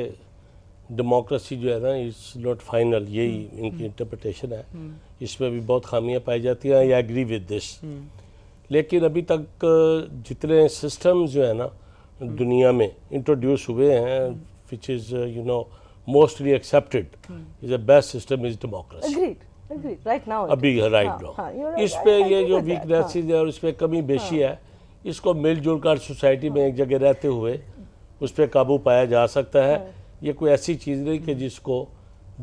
डेमोक्रेसी जो है ना इट्स नॉट फाइनल यही hmm. इनकी इंटरप्रटेशन hmm. है hmm. इसमें भी बहुत खामियां पाई जाती हैं आई एग्री विद दिस लेकिन अभी तक जितने सिस्टम जो है ना हम्म। दुनिया में इंट्रोड्यूस हुए हैं which is you know mostly accepted is the best system is democracy right now अभी राइट हाँ, नाउ हाँ, इस पे ये जो वीकनेसेस है और इस पे कमी बेशी हाँ। है इसको मिलजुल कर सोसाइटी में एक जगह रहते हुए उस पर काबू पाया जा सकता है ये कोई ऐसी चीज़ नहीं कि जिसको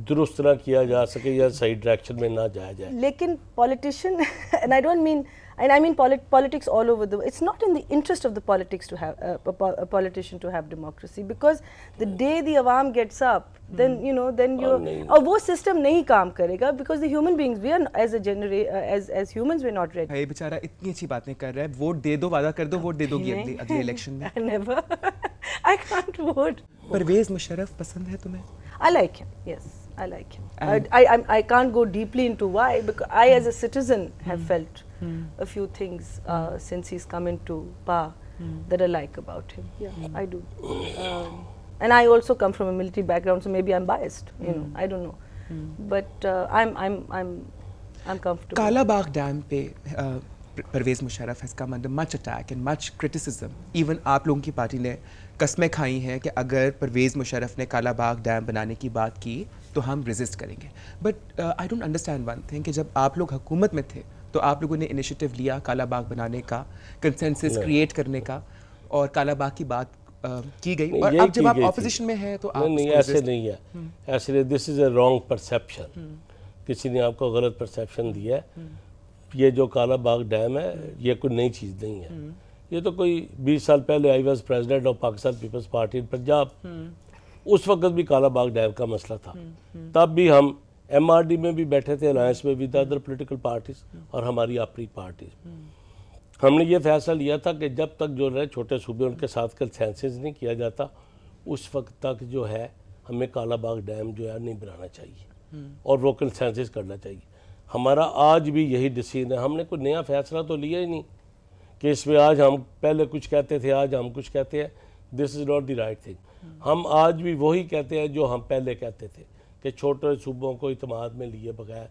दुरुस्त ना किया जा सके या सही डायरेक्शन में ना जाया जाए लेकिन politician and I don't mean and I mean polit politics all over the. It's not in the interest of the politics to have uh, a, a, politician to have democracy because the day the awam gets up, then hmm. you know, then you Or वो system नहीं काम करेगा because the human beings we are as a genera uh, as as humans we're not ready. ये बेचारा इतनी अच्छी बातें कर रहा है वोट दे दो वादा कर दो वोट दे दोगी अगले अगले election में. Never, I can't vote. Parvez Musharraf पसंद है तुम्हें? I like him. Yes. I like him. I, I, I, I can't go deeply into why because I as a citizen have hmm. felt mm. a few things uh, mm. since he's come into power mm. that I like about him. Yeah, mm. I do. Um, and I also come from a military background, so maybe I'm biased. You mm. know, I don't know. Mm. But uh, I'm I'm I'm I'm comfortable. Kala Bagh Dam pe. Uh, Pervez Musharraf has come under much attack and much criticism even आप लोगों की party ने कस्में खाई हैं कि अगर परवेज़ मुशरफ ने काला बाग डैम बनाने की बात की तो हम रिजिस्ट करेंगे but I don't understand one thing कि जब आप लोग हुकूमत में थे तो आप लोगों ने इनिशिएटिव लिया काला बाग बनाने का कंसेंसस क्रिएट करने का और काला बाग की बात Uh, की गई और अब जब आप ऑपोजिशन में हैं तो आप नहीं, नहीं ऐसे नहीं है ऐसे this is a wrong perception किसी ने आपको गलत परसेप्शन दिया है ये जो काला बाग डैम है हम्म। ये कोई नई चीज़ नहीं है हम्म। ये तो कोई बीस साल पहले I was president of Pakistan peoples Party in Punjab उस वक्त भी काला बाग डैम का मसला था हम्म। तब भी हम एमआरडी में भी बैठे थे अलायंस में विद अदर पोलिटिकल पार्टीज और हमारी अपनी पार्टीज हमने ये फैसला लिया था कि जब तक जो है छोटे सूबे उनके साथ कल कंसेंसिस नहीं किया जाता उस वक्त तक जो है हमें कालाबाग डैम जो है नहीं बनाना चाहिए और वो सेंसेस करना चाहिए हमारा आज भी यही डिसीजन है हमने कोई नया फैसला तो लिया ही नहीं कि इसमें आज हम पहले कुछ कहते थे आज हम कुछ कहते हैं this is not the right thing हम आज भी वही कहते हैं जो हम पहले कहते थे कि छोटे सूबों को इतमाद में लिए बगैर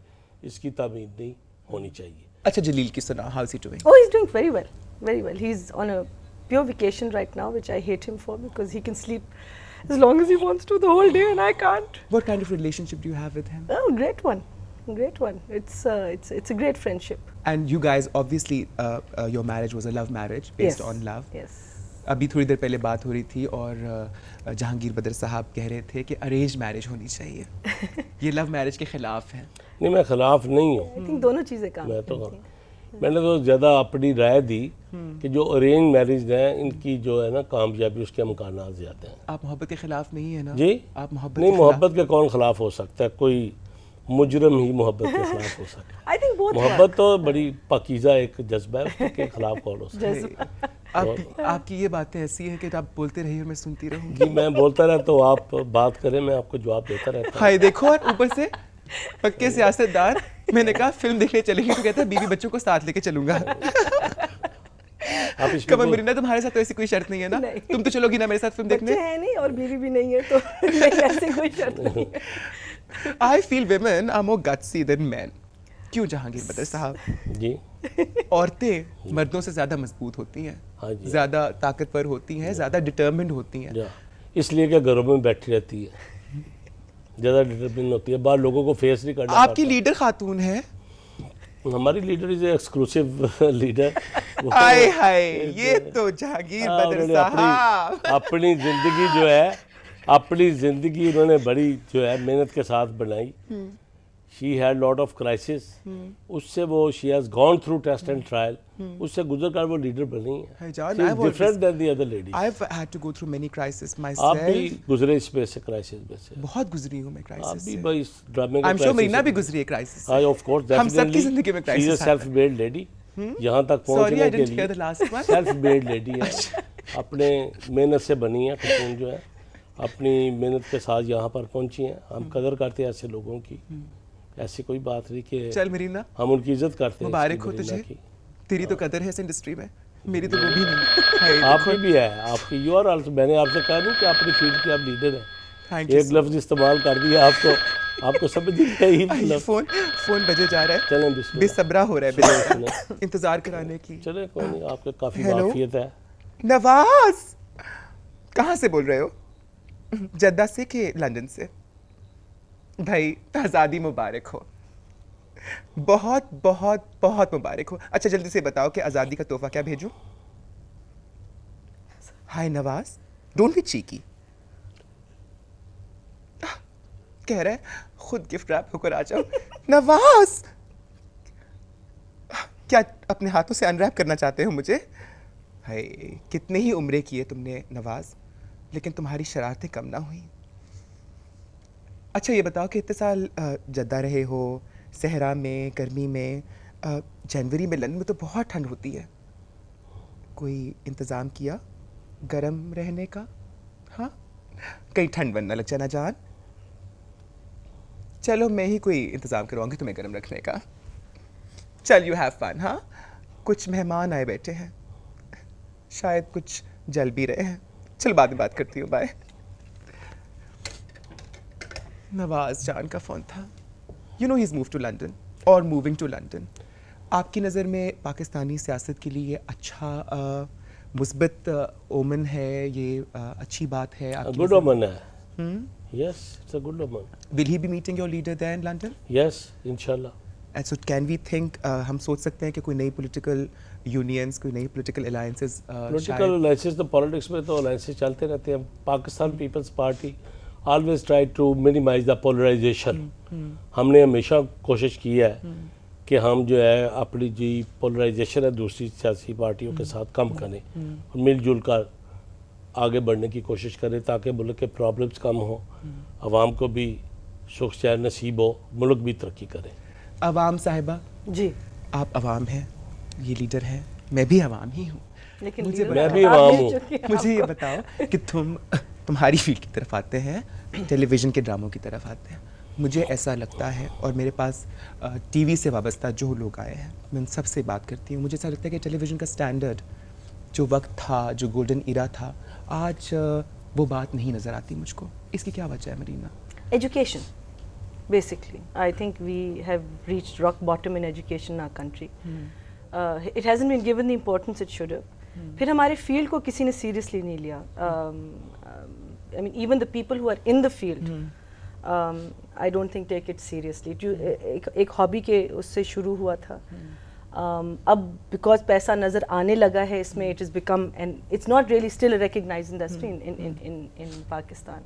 इसकी तमीद नहीं होनी चाहिए अच्छा जलील की सुना how is he doing oh he is doing very well very well he is on a pure vacation right now which I hate him for because he can sleep as long as he wants to the whole day, and I can't. What kind of relationship do you have with him? Oh, great one, great one. It's uh, it's it's a great friendship. And you guys, obviously, uh, uh, your marriage was a love marriage based yes. on love. Yes. अभी थोड़ी देर पहले बात हो रही थी और जहांगीर बदर साहब कह रहे थे कि अरेंज मैरिज होनी चाहिए ये लव मैरिज के ख़िलाफ़ है नहीं मैं ख़िलाफ़ नहीं हूँ दोनों चीज़ें काम मैं तो मैंने तो ज़्यादा अपनी राय दी हम्म। कि जो अरेंज मैरिज हैं इनकी जो है ना कामयाबी उसके मकान ज़्यादा हैं आप मोहब्बत के ख़िलाफ़ नहीं है ना जी आप मोहब्बत नहीं मोहब्बत के कौन ख़िलाफ़ हो सकता है कोई मुजरम ही मोहब्बत के खिलाफ हो सकता है मोहब्बत तो बड़ी पकीजा एक जज्बा है उसके खिलाफ कौन हो सकता है आप, आपकी ये बातें ऐसी हैं कि आप बोलते रहिए और मैं सुनती रहूंगी मैं बोलता रहता तो आप बात करें मैं आपको जवाब देता रहता हाय देखो और ऊपर से पक्के सियासतदार मैंने कहा फिल्म देखने चलेगी तो कहता बीवी बच्चों को साथ लेके चलूंगा कमल मुरिंदा तुम्हारे साथ तो ऐसी कोई शर्त नहीं है ना नहीं। तुम तो चलोगी ना मेरे साथ फिल्म देखने है नहीं और बीवी भी नहीं है तो ऐसी कोई शर्त नहीं I feel women are more gutsy than man क्यों जहांगीर बदर साहब जी औरतें मर्दों से ज़्यादा मजबूत होती हैं हाँ ज़्यादा ताकतवर होती हैं ज़्यादा डिटर्मेंट होती हैं इसलिए क्या घरों में बैठी रहती है ज़्यादा डिटर्मेंट होती है बाहर लोगों को फेस नहीं करना आपकी लीडर खातून है हमारी लीडर इज एक्सक्लूसिव लीडर तो हाय हाय ये तो, तो जागीर हाँ, बदर साहब अपनी जिंदगी जो है अपनी जिंदगी उन्होंने बड़ी जो है मेहनत के साथ बनाई हम्म। She had lot of crisis उससे वो she has gone through test and trial उससे गुजर कर वो लीडर बनी है different than the other lady I have had to go through many crisis myself आप भी गुजरे इस पे से क्राइसिस में से बहुत गुजरी हूं मैं क्राइसिस आप भी भाई इस ड्रामे का आई एम श्योर मीना भी गुजरी है क्राइसिस हां ऑफ कोर्स हम सबकी जिंदगी में क्राइसिस है सेल्फ मेड लेडी यहाँ तक पहुंचने के लिए सेल्फ मेड लेडी है अच्छा। अपने मेहनत से बनी है जो है अपनी मेहनत के साथ यहाँ पर पहुंची हैं हम hmm. कदर करते हैं ऐसे लोगों की hmm. ऐसी कोई बात नहीं कि चल मरीना हम उनकी इज्जत करते हैं मुबारक हो तुझे तेरी तो कदर है इस इंडस्ट्री में मेरी तो वो भी नहीं आप में भी है आपकी यू आर आल्सो मैंने आपसे कहा नहीं कि आप अपनी फील्ड की आप लीडर हैं एक लफ्ज इस्तेमाल कर दिया आपको आपको समझ ही फोन फोन बजे जा रहा है चलें बेसब्रा हो रहा है इंतजार कराने की चले कोई नहीं आपके काफी माफियत है नवाज कहाँ से बोल रहे हो जद्दा से के लंदन से भाई आज़ादी मुबारक हो बहुत बहुत बहुत मुबारक हो अच्छा जल्दी से बताओ कि आज़ादी का तोहफा क्या भेजूँ hi Nawaz don't be cheeky कह रहा है खुद गिफ्ट रैप होकर आ जाओ नवाज क्या अपने हाथों से अनरैप करना चाहते हो मुझे हाय कितने ही उम्रे किए तुमने नवाज लेकिन तुम्हारी शरारतें कम ना हुई अच्छा ये बताओ कि इतने साल जद्दा रहे हो सहरा में गर्मी में जनवरी में लंदन में तो बहुत ठंड होती है कोई इंतज़ाम किया गर्म रहने का हाँ कहीं ठंड बनना लग जाना जान चलो मैं ही कोई इंतज़ाम करवाऊँगी तुम्हें गर्म रखने का चल यू हैव फन हाँ कुछ मेहमान आए बैठे हैं शायद कुछ जल भी रहे हैं चल बाद में बात करती हूँ बाय नवाज जान का फ़ोन था you know he is move to London और मूविंग टू लंदन आपकी नज़र में पाकिस्तानी सियासत के लिए अच्छा मुस्बत ओमन है ये आ, अच्छी बात है हम सोच सकते हैं कि कोई नई पॉलिटिकल यूनियंस कोई नई पॉलिटिकल अलायंसेस पॉलिटिकल अलायंसेस तो पॉलिटिक्स में तो अलायंसेस चलते रहते हैं Pakistan peoples Party always try to minimize the polarization हमने हमेशा कोशिश की है hmm. कि हम जो है अपनी जी पोलराइजेशन है दूसरी सियासी पार्टियों के hmm. साथ कम करें hmm. और मिलजुल कर आगे बढ़ने की कोशिश करें ताकि मुल्क के प्रॉब्लम्स कम हो आवाम को भी सुख चैन नसीब हो मुल्क भी तरक्की करें आवाम साहिबा जी आप आवाम हैं ये लीडर हैं मैं भी आवाम ही हूँ लेकिन मुझे मैं भी आवाम हूँ मुझे ये बताओ कि तुम हमारी फील्ड की तरफ आते हैं टेलीविज़न के ड्रामों की तरफ आते हैं मुझे ऐसा लगता है और मेरे पास टीवी से वाबस्ता जो लोग आए हैं मैं उन सब से बात करती हूँ मुझे ऐसा लगता है कि टेलीविज़न का स्टैंडर्ड जो वक्त था जो गोल्डन इरा था आज वो बात नहीं नज़र आती मुझको इसकी क्या वजह है Marina education basically I think we have reach rock bottom in education our country it hasn't been given the importance it should फिर हमारे फील्ड को किसी ने सीरियसली नहीं लिया um, I mean, even the people who are in the field, um, I don't think take it seriously. जो एक एक हॉबी के उससे शुरू हुआ था अब बिकॉज पैसा नज़र आने लगा है इसमें it is become and it's not really still recognize industry in in in Pakistan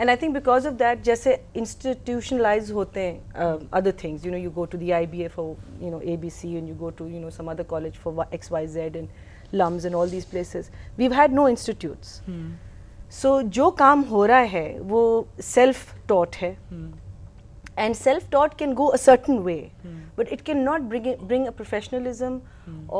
and I think because of that जैसे इंस्टीट्यूशनलाइज होते हैं other things you know you go to the I B A for you know A B C and you go to you know some other college for X Y Z and LUMS and all these places we had no institutes so जो काम हो रहा है वो self taught है and self taught can go a certain way but it can not bring bring a professionalism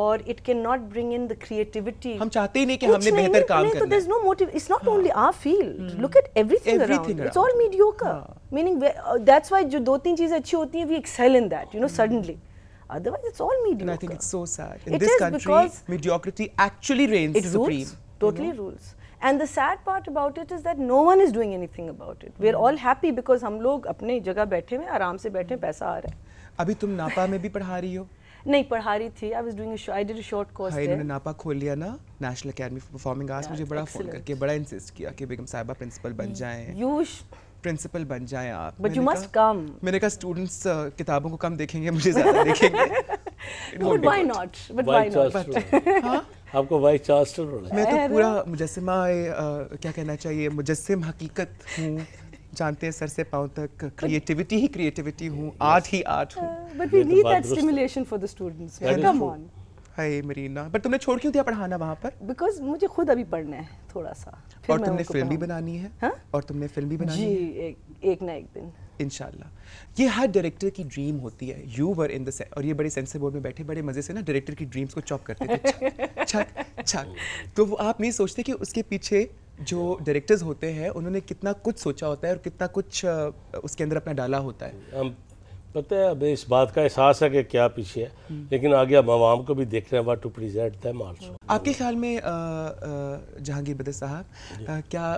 और it can not bring in the creativity हम चाहते ही नहीं कि हमने बेहतर काम तो करना तो there is no motive it's not only our field look at everything around it's all mediocre meaning that's why जो दो तीन चीजें अच्छी होती हैं we excel in that you know suddenly otherwise it's all mediocre I think it's so sad in this country mediocrity actually reigns supreme totally rules and the sad part about it is that no one is doing anything about it we are all happy because हम लोग अपनी जगह बैठे हुए आराम से बैठे पैसा आ रहा है अभी तुम नापा में भी पढ़ा रही हो नहीं पढ़ा रही थी I was doing I did a short course भाई इन्होंने नापा खोल लिया ना national academy for performing arts मुझे बड़ा फोन करके बड़ा इंसिस्ट किया कि बेगम साहिबा प्रिंसिपल बन जाएं यू प्रिंसिपल बन जाएं आप बट यू मस्ट कम मैंने कहा स्टूडेंट्स uh, किताबों को कम देखेंगे मुझे ज्यादा देखेंगे but why not but why not आपको वाइस चांसलर होना मैं तो पूरा मुजस्मा क्या कहना चाहिए मुजस्म हकीकत हूँ जानते हैं सर से पाँव तक क्रिएटिविटी ही क्रिएटिविटी हूँ आर्ट ही आर्ट हूँ but we need that stimulation for the students come on hi Marina but तुमने छोड़ क्यों दिया पढ़ाना वहाँ पर बिकॉज मुझे खुद अभी पढ़ना है थोड़ा सा हाँ? और तुमने फिल्म भी बनानी है हा? और तुमने फिल्म भी बनानी जी, है एक, एक ना एक दिन इनशाला ये हर डायरेक्टर की ड्रीम होती है यू वर इन द और ये बड़े सेंसर बोर्ड में बैठे बड़े मजे से ना डायरेक्टर की ड्रीम्स को चॉप करते थे अच्छा। छक छक तो वो आप नहीं सोचते कि उसके पीछे जो डायरेक्टर्स होते हैं उन्होंने कितना कुछ सोचा होता है और कितना कुछ उसके अंदर अपना डाला होता है हम पता है अब इस बात का एहसास है कि क्या पीछे है हम्म। लेकिन आगे अब आवाम को भी देख रहे हैं टू प्रेजेंट दैम आल्सो आपके ख्याल में जहांगीर बदर साहब क्या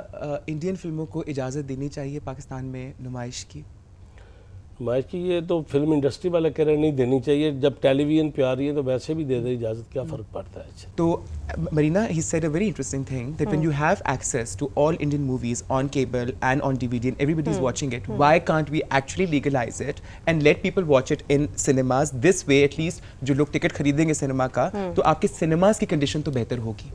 इंडियन फिल्मों को इजाज़त देनी चाहिए पाकिस्तान में नुमाइश की हमारे की ये तो फिल्म इंडस्ट्री वाले कह रहे नहीं देनी चाहिए जब टेलीविजन पे आ रही है तो वैसे भी दे दे इजाज़त क्या फ़र्क पड़ता है अच्छा। तो Marina he said a very interesting thing that when you have access to all Indian movies on cable and on DVD and everybody is watching it why can't we actually legalise it and let people watch it in cinemas this way at least जो लोग ticket खरीदेंगे cinema का hmm. तो आपके cinemas की condition तो बेहतर होगी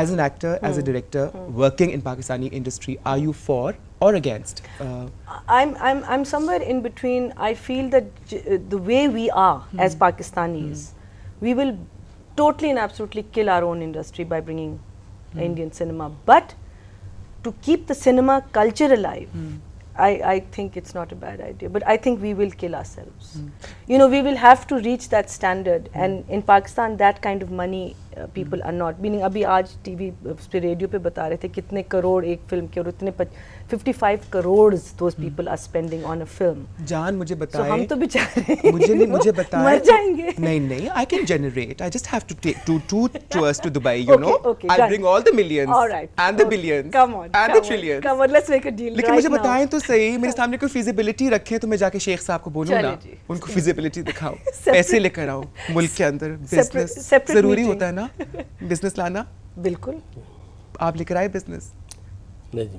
as an actor as a director working in Pakistani industry are you for or against? Uh, I'm, I'm, I'm somewhere in between. I feel that uh, the way we are mm. as Pakistanis, mm. we will totally and absolutely kill our own industry by bringing mm. Indian cinema. But to keep the cinema culture alive, hmm. I, I think it's not a bad idea. But I think we will kill ourselves. Hmm. You know, we will have to reach that standard. Hmm. And in Pakistan, that kind of money people are not meaning अभी आज TV पे radio पे बता रहे थे कितने करोड़ एक film के और इतने फिफ्टी फाइव करोड़ दो people are spending on a film जान मुझे बताए so, हम तो बेचारे मुझे नहीं मुझे बताए मर जाएंगे नहीं नहीं I can generate I just have to take two two tours to Dubai you know I bring all the millions alright and the billions come on and the trillions come on let's make a deal लेकिन मुझे बताएं तो सही मेरे सामने कोई feasibility रखे तो मैं जाके शेख साहब को बोलूं ना उनको फिजिबिलिटी दिखाओ पैसे लेकर आओ मुल्क के अंदर बिजनेस जरूरी होता है ना बिजनेस लाना बिल्कुल आप लेकर आए बिजनेस नहीं जी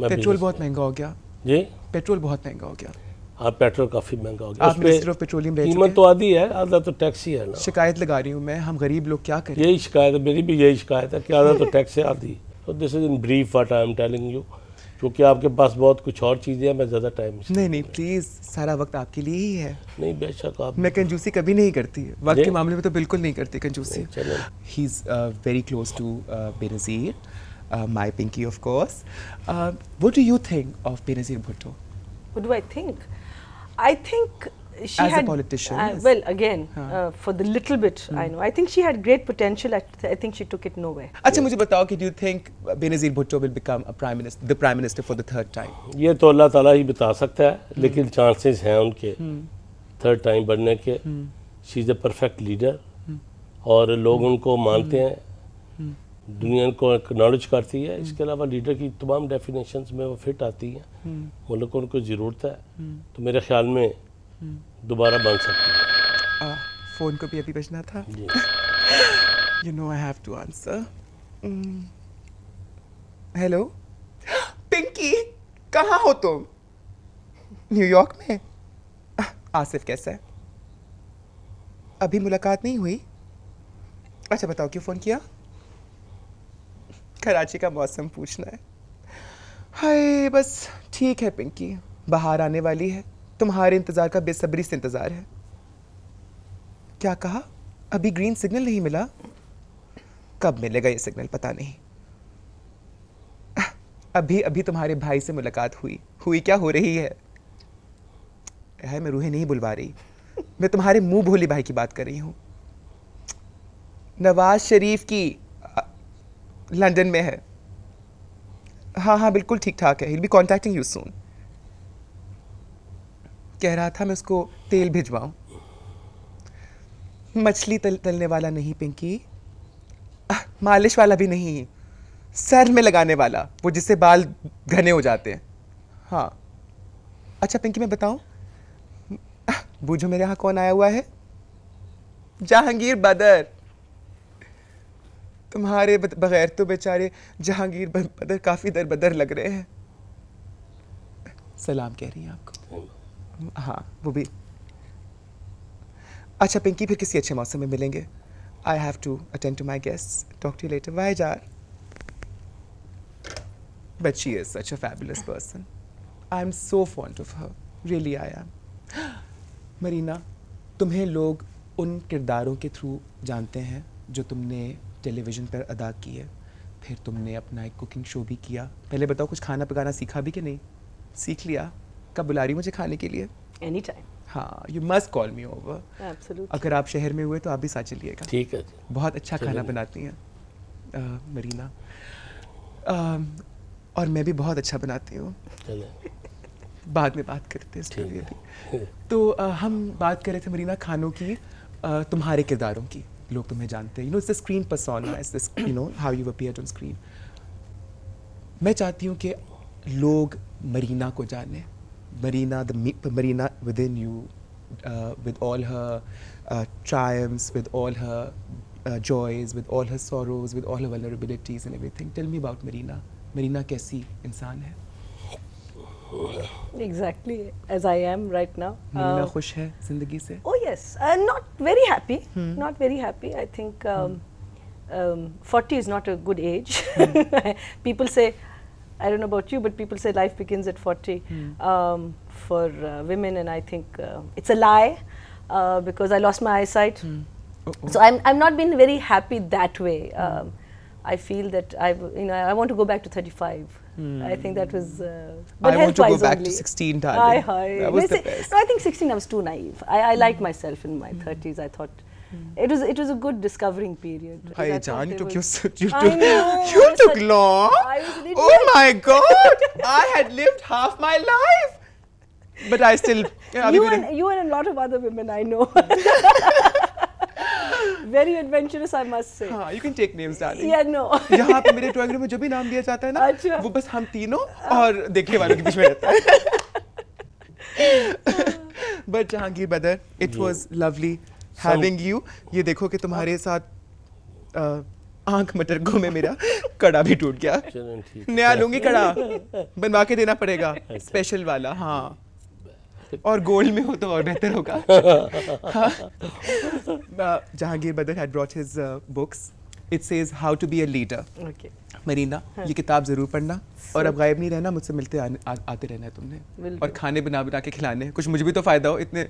मैं पेट्रोल बहुत महंगा हो गया जी पेट्रोल बहुत महंगा हो गया हाँ पेट्रोल काफ़ी महंगा हो गया आप मिनिस्टर सिर्फ पेट्रोलियम रह कीमत तो आधी है आधा तो टैक्स ही है ना शिकायत लगा रही हूँ मैं हम गरीब लोग क्या करें यही शिकायत है मेरी भी यही शिकायत है कि आधा तो टैक्स है आधी this is in brief what I am telling you क्योंकि आपके पास बहुत कुछ और चीज़ें हैं मैं ज़्यादा टाइम नहीं नहीं प्लीज़ सारा वक्त आपके लिए ही है नहीं बेशक आप मैं कंजूसी कभी नहीं करती वक्त के मामले में तो बिल्कुल नहीं करती कंजूसी he is very close to Benazir my Pinky of course what do you think of Benazir Bhutto what do I think I think she as had, a politician. Uh, yes. Well, again, हाँ. uh, for the little bit hmm. I know, I think she had great potential. I, th I think she took it nowhere. अच्छा मुझे बताओ कि do you think Benazir Bhutto will become a prime minister, the prime minister for the third time? ये तो अल्लाह ताला ही बता सकता है, hmm. लेकिन chances हैं उनके third time बनने के. She is a perfect leader hmm. और लोग hmm. उनको मानते हैं. दुनिया को नॉलेज करती है इसके अलावा लीडर की तमाम डेफिनेशंस में वो फिट आती हैं मुल्क को उनको ज़रूरत है तो मेरे ख्याल में दोबारा बन सकती है फ़ोन को भी अभी बजना था you know I have to answer hello Pinky कहाँ हो तुम न्यूयॉर्क में आसिफ कैसा है अभी मुलाकात नहीं हुई अच्छा बताओ क्यों फ़ोन किया कराची का मौसम पूछना है हाय बस ठीक है पिंकी बाहर आने वाली है तुम्हारे इंतज़ार का बेसब्री से इंतज़ार है क्या कहा अभी ग्रीन सिग्नल नहीं मिला कब मिलेगा ये सिग्नल पता नहीं अभी अभी तुम्हारे भाई से मुलाकात हुई हुई क्या हो रही है है मैं रूहे नहीं बुलवा रही मैं तुम्हारे मुंह भोले भाई की बात कर रही हूँ नवाज शरीफ की लंदन में है हाँ हाँ बिल्कुल ठीक ठाक है बी कॉन्टैक्टिंग यू सून कह रहा था मैं उसको तेल भिजवाऊं मछली तल तलने वाला नहीं पिंकी मालिश वाला भी नहीं सर में लगाने वाला वो जिससे बाल घने हो जाते हैं हाँ अच्छा पिंकी मैं बताऊं बूझो मेरे यहाँ कौन आया हुआ है जहांगीर बदर तुम्हारे बगैर तो बेचारे जहांगीर बदर काफ़ी दर बदर लग रहे हैं सलाम कह रही हैं आपको हाँ वो भी अच्छा पिंकी फिर किसी अच्छे मौसम में मिलेंगे I have to attend to my guest talk to later वाई जार but she is such a fabulous person I am so fond of her really I am Marina तुम्हें लोग उन किरदारों के थ्रू जानते हैं जो तुमने टेलीविज़न पर अदा किए फिर तुमने अपना एक कुकिंग शो भी किया पहले बताओ कुछ खाना पकाना सीखा भी कि नहीं सीख लिया कब बुला रही मुझे खाने के लिए एनी टाइम हाँ you must call me over अगर आप शहर में हुए तो आप भी साथ चलिएगा ठीक है बहुत अच्छा खाना बनाती हैं मरीना और मैं भी बहुत अच्छा बनाती हूँ बाद में बात करते हैं इसके लिए तो uh, हम बात कर रहे थे मरीना खानों की uh, तुम्हारे किरदारों की लोग तुम्हें जानते हैं you know it's the screen persona it's this you know how you appear on screen मैं चाहती हूँ कि लोग मरीना को जानें Marina, the Marina within you, uh, with all her uh, triumphs, with all her uh, joys, with all her sorrows, with all her vulnerabilities and everything. Tell me about Marina. Marina kaisi insan hai? Exactly as I am right now. Marina uh, khush hai zindagi se? Oh yes, uh, not very happy. Hmm. Not very happy. I think um, hmm. um, 40 is not a good age. Hmm. People say I don't know about you, but people say life begins at 40 mm. um, for uh, women, and I think uh, it's a lie uh, because I lost my eyesight. Mm. So I'm I'm not been very happy that way. Hmm. Um, I feel that I you know I want to go back to 35. I think that was. Uh, I want to go back only. to 16, darling. Hi, hi. That was the best. No, I think 16. I was too naive. I, I liked hmm. myself in my 30s. Hmm. I thought it was it was a good discovering period. Hi, Jan, you took your you took, know, you took such, long. Oh my God! I had lived half my life, but I still. Yeah, you, and, you and a lot of other women I know. very adventurous I must say. हाँ you can take names darling. Yeah no. यहाँ पे मेरे drawing room में जो भी नाम दिया जाता है ना अच्छा. वो बस हम तीनों और देखने वालों के बीच में रहता है. But Jahangir Badar, it was lovely. Having you ये देखो कि तुम्हारे साथ आंख मटर घूमे मेरा कड़ा भी टूट गया नया लूंगी कड़ा बनवा के देना पड़ेगा स्पेशल अच्छा। वाला हाँ और गोल्ड में हो तो और बेहतर होगा हाँ। Jahangir Badar had brought his books it says how to be a leader okay Marina हाँ। ये किताब ज़रूर पढ़ना और अब गायब नहीं रहना मुझसे मिलते आने, आ, आते रहना है तुमने और खाने बना बना के खिलाने कुछ मुझे भी तो फायदा हो इतने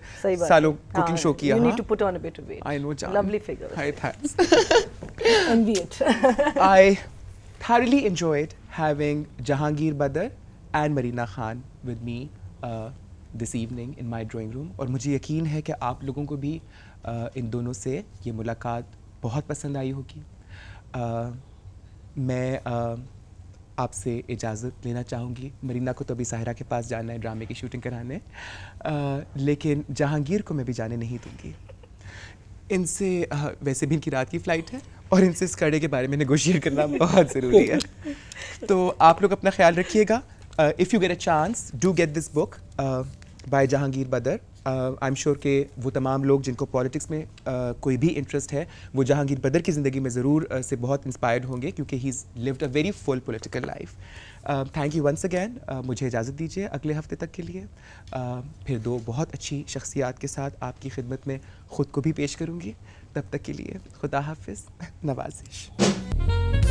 सालों कुकिंग शो हाँ, किया I know lovely figure and Marina Khan I me this evening in my and room uh, और मुझे यकीन है कि आप लोगों को भी uh, इन दोनों से ये मुलाकात बहुत पसंद आई होगी uh, मैं आपसे इजाज़त लेना चाहूँगी मरीना को तो अभी साहरा के पास जाना है ड्रामे की शूटिंग कराने आ, लेकिन जहांगीर को मैं भी जाने नहीं दूँगी इनसे वैसे भी इनकी रात की फ़्लाइट है और इनसे इस कड़े के बारे में नगोशिएट करना बहुत ज़रूरी है तो आप लोग अपना ख्याल रखिएगा if you get a chance do get this book by Jahangir Badar I am sure के वो तमाम लोग जिनको पॉलिटिक्स में uh, कोई भी इंटरेस्ट है वो जहांगीर बदर की ज़िंदगी में ज़रूर uh, से बहुत इंस्पायर्ड होंगे क्योंकि he is lived a very full political life thank you once again मुझे इजाज़त दीजिए अगले हफ्ते तक के लिए uh, फिर दो बहुत अच्छी शख्सियात के साथ आपकी खिदमत में ख़ुद को भी पेश करूँगी तब तक के लिए खुदा हाफ नवाजिश